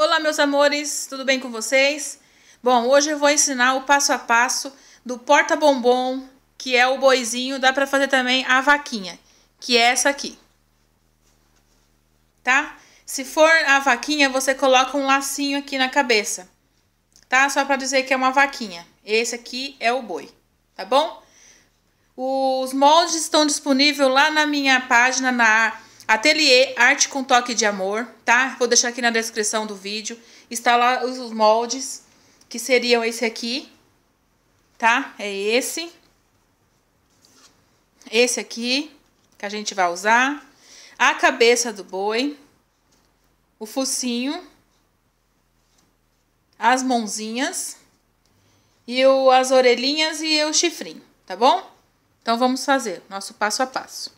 Olá, meus amores, tudo bem com vocês? Bom, hoje eu vou ensinar o passo a passo do porta-bombom, que é o boizinho, dá pra fazer também a vaquinha, que é essa aqui. Tá? Se for a vaquinha, você coloca um lacinho aqui na cabeça, tá? Só pra dizer que é uma vaquinha. Esse aqui é o boi, tá bom? Os moldes estão disponíveis lá na minha página, na Ateliê Arte com Toque de Amor, tá? Vou deixar aqui na descrição do vídeo. Está lá os moldes, que seriam esse aqui, tá? É esse. Esse aqui, que a gente vai usar. A cabeça do boi. O focinho. As mãozinhas. E o, as orelhinhas e o chifrinho, tá bom? Então, vamos fazer nosso passo a passo.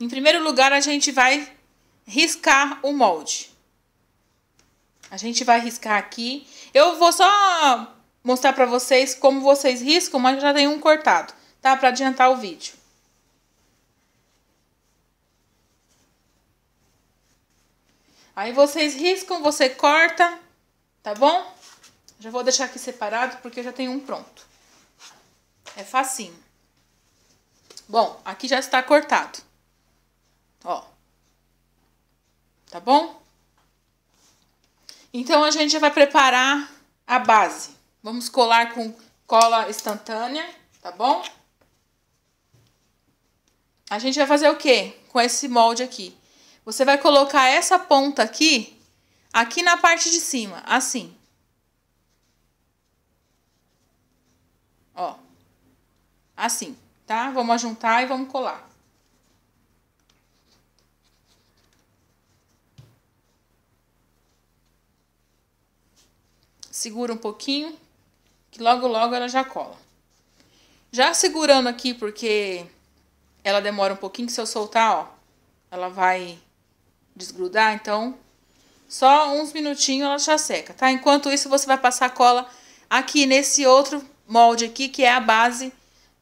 Em primeiro lugar, a gente vai riscar o molde. A gente vai riscar aqui. Eu vou só mostrar para vocês como vocês riscam, mas já tem um cortado, tá? Para adiantar o vídeo. Aí vocês riscam, você corta, tá bom? Já vou deixar aqui separado porque eu já tenho um pronto. É facinho. Bom, aqui já está cortado. Ó. Tá bom? Então, a gente já vai preparar a base. Vamos colar com cola instantânea, tá bom? A gente vai fazer o quê? Com esse molde aqui. Você vai colocar essa ponta aqui, aqui na parte de cima, assim. Ó. Assim, tá? Vamos juntar e vamos colar. segura um pouquinho, que logo logo ela já cola. Já segurando aqui, porque ela demora um pouquinho, que se eu soltar, ó, ela vai desgrudar, então só uns minutinhos ela já seca, tá? Enquanto isso, você vai passar cola aqui nesse outro molde aqui, que é a base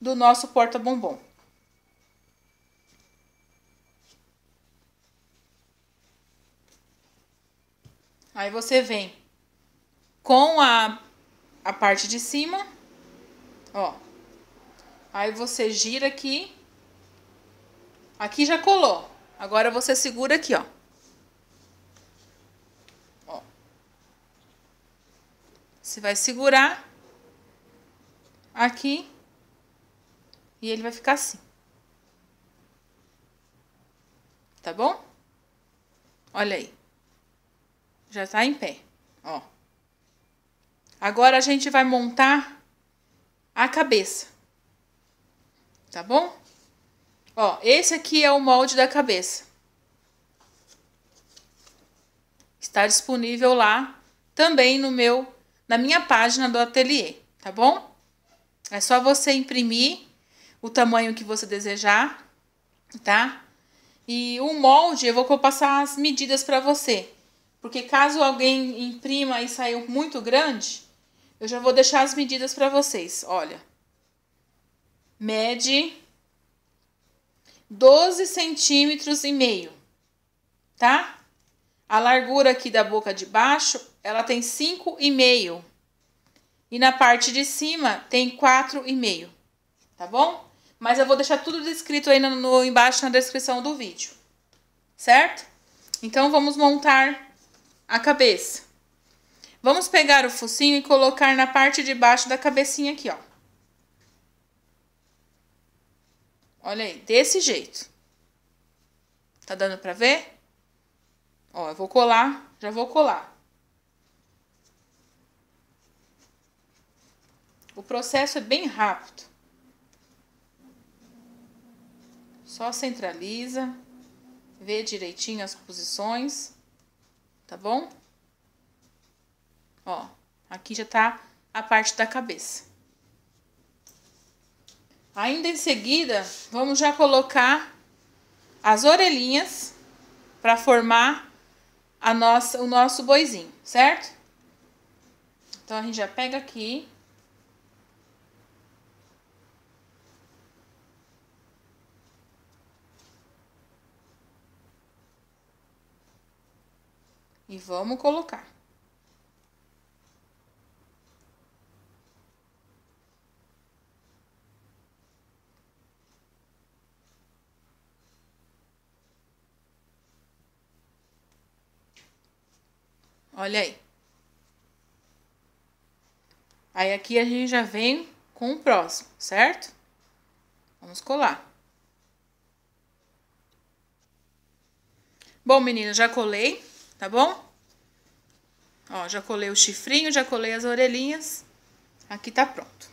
do nosso porta-bombom. Aí você vem com a, a parte de cima, ó. Aí você gira aqui. Aqui já colou. Agora você segura aqui, ó. ó. Você vai segurar aqui e ele vai ficar assim. Tá bom? Olha aí. Já tá em pé, ó. Agora a gente vai montar a cabeça. Tá bom? Ó, esse aqui é o molde da cabeça. Está disponível lá também no meu na minha página do ateliê, tá bom? É só você imprimir o tamanho que você desejar, tá? E o molde, eu vou passar as medidas para você. Porque caso alguém imprima e saiu muito grande, eu já vou deixar as medidas para vocês, olha. Mede 12 centímetros e meio, tá? A largura aqui da boca de baixo, ela tem 5,5. E na parte de cima tem 4,5, tá bom? Mas eu vou deixar tudo descrito aí no, no, embaixo na descrição do vídeo, certo? Então, vamos montar a cabeça. Vamos pegar o focinho e colocar na parte de baixo da cabecinha aqui, ó. Olha aí, desse jeito. Tá dando pra ver? Ó, eu vou colar, já vou colar. O processo é bem rápido. Só centraliza, vê direitinho as posições, tá bom? Ó, aqui já tá a parte da cabeça. Ainda em seguida, vamos já colocar as orelhinhas para formar a nossa, o nosso boizinho, certo? Então, a gente já pega aqui. E vamos colocar. Olha aí. Aí aqui a gente já vem com o próximo, certo? Vamos colar. Bom, menina, já colei, tá bom? Ó, já colei o chifrinho, já colei as orelhinhas. Aqui tá pronto.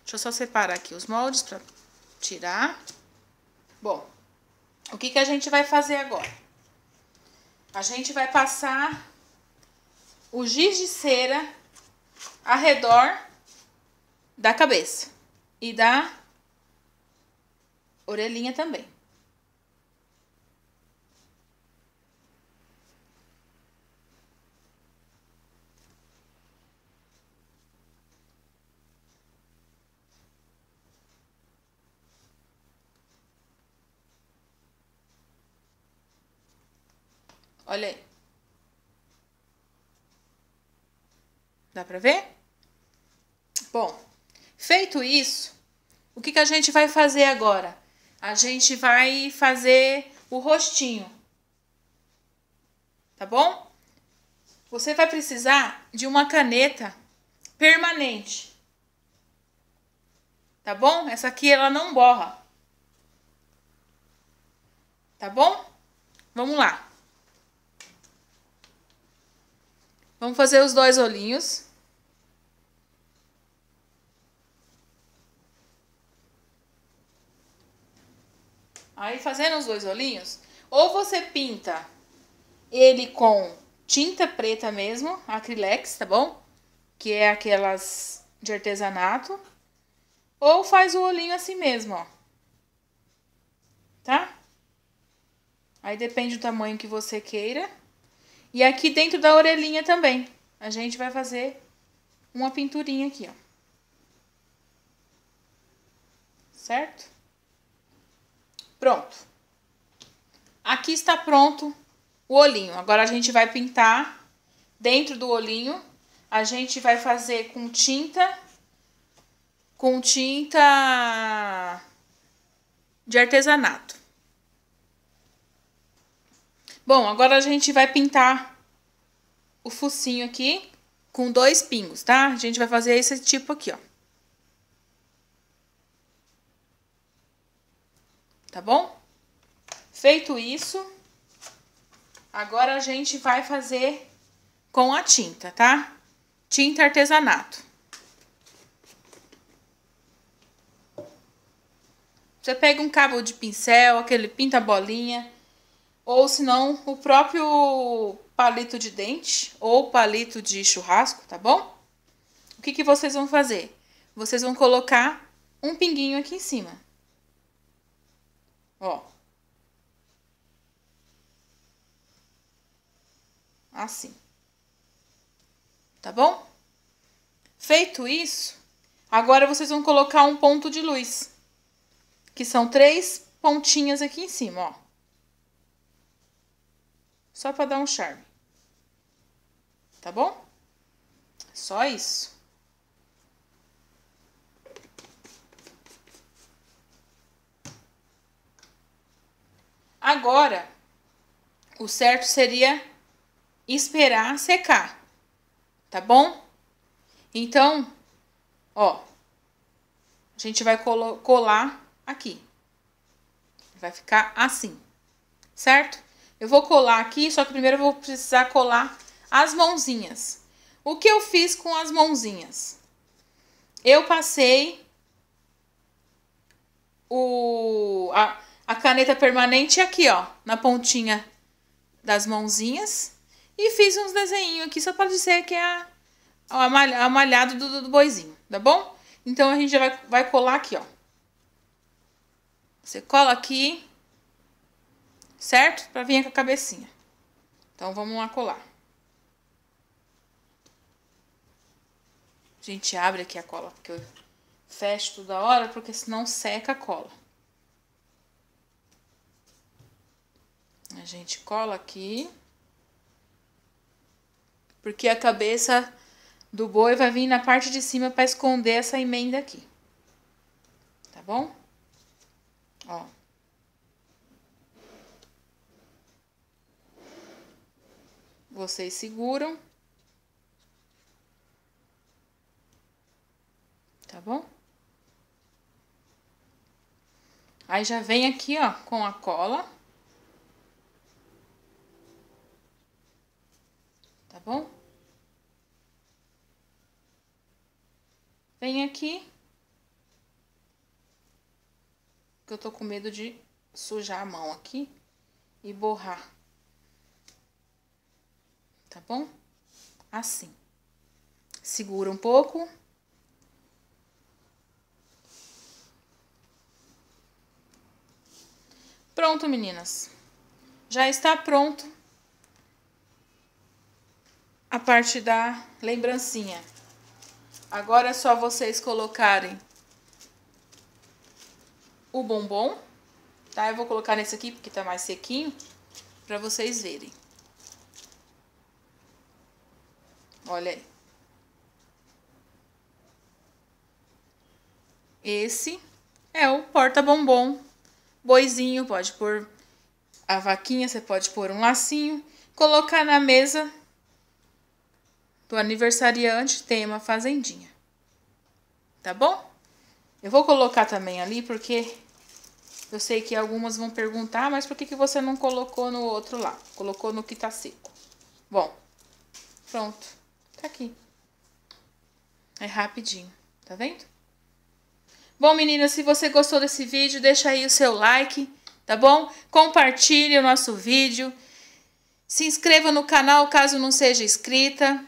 Deixa eu só separar aqui os moldes pra tirar. Bom, o que que a gente vai fazer agora? A gente vai passar o giz de cera ao redor da cabeça e da orelhinha também. Olha aí. Dá para ver? Bom, feito isso, o que, que a gente vai fazer agora? A gente vai fazer o rostinho. Tá bom? Você vai precisar de uma caneta permanente. Tá bom? Essa aqui ela não borra. Tá bom? Vamos lá. Vamos fazer os dois olhinhos. Aí, fazendo os dois olhinhos, ou você pinta ele com tinta preta mesmo, acrilex, tá bom? Que é aquelas de artesanato. Ou faz o olhinho assim mesmo, ó. Tá? Aí depende do tamanho que você queira. E aqui dentro da orelhinha também. A gente vai fazer uma pinturinha aqui, ó. Certo? Pronto. Aqui está pronto o olhinho. Agora a gente vai pintar dentro do olhinho. A gente vai fazer com tinta, com tinta de artesanato. Bom, agora a gente vai pintar o focinho aqui com dois pingos, tá? A gente vai fazer esse tipo aqui, ó. Tá bom? Feito isso, agora a gente vai fazer com a tinta, tá? Tinta artesanato. Você pega um cabo de pincel, aquele pinta bolinha ou se não, o próprio palito de dente ou palito de churrasco, tá bom? O que, que vocês vão fazer? Vocês vão colocar um pinguinho aqui em cima. Ó. Assim. Tá bom? Feito isso, agora vocês vão colocar um ponto de luz. Que são três pontinhas aqui em cima, ó. Só para dar um charme. Tá bom? Só isso. Agora, o certo seria esperar secar, tá bom? Então, ó, a gente vai colar aqui. Vai ficar assim, certo? Eu vou colar aqui, só que primeiro eu vou precisar colar as mãozinhas. O que eu fiz com as mãozinhas? Eu passei o, a, a caneta permanente aqui, ó, na pontinha das mãozinhas. E fiz uns desenhinhos aqui, só para dizer que é a, a, malha, a malhado do, do boizinho, tá bom? Então, a gente já vai, vai colar aqui, ó. Você cola aqui certo? Pra vir com a cabecinha. Então, vamos lá colar. A gente abre aqui a cola, porque eu fecho toda hora, porque senão seca a cola. A gente cola aqui. Porque a cabeça do boi vai vir na parte de cima para esconder essa emenda aqui. Tá bom? Ó, vocês seguram. Tá bom? Aí já vem aqui, ó, com a cola. Tá bom? Vem aqui. Que eu tô com medo de sujar a mão aqui e borrar tá bom? Assim. Segura um pouco. Pronto, meninas. Já está pronto a parte da lembrancinha. Agora é só vocês colocarem o bombom, tá? Eu vou colocar nesse aqui porque tá mais sequinho, para vocês verem. Olha aí. Esse é o porta-bombom. Boizinho, pode pôr a vaquinha, você pode pôr um lacinho, colocar na mesa do aniversariante, tem uma fazendinha. Tá bom? Eu vou colocar também ali porque eu sei que algumas vão perguntar, mas por que, que você não colocou no outro lá? Colocou no que tá seco. Bom, pronto. Tá aqui. É rapidinho, tá vendo? Bom, meninas, se você gostou desse vídeo, deixa aí o seu like, tá bom? Compartilhe o nosso vídeo. Se inscreva no canal caso não seja inscrita.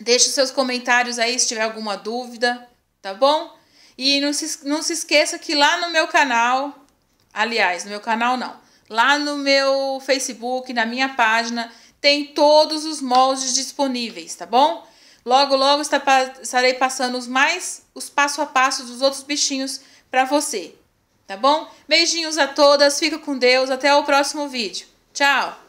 Deixe seus comentários aí se tiver alguma dúvida, tá bom? E não se, não se esqueça que lá no meu canal, aliás, no meu canal não, lá no meu Facebook, na minha página, tem todos os moldes disponíveis, tá bom? Logo, logo estarei passando os mais, os passo a passo dos outros bichinhos para você, tá bom? Beijinhos a todas, fica com Deus, até o próximo vídeo. Tchau!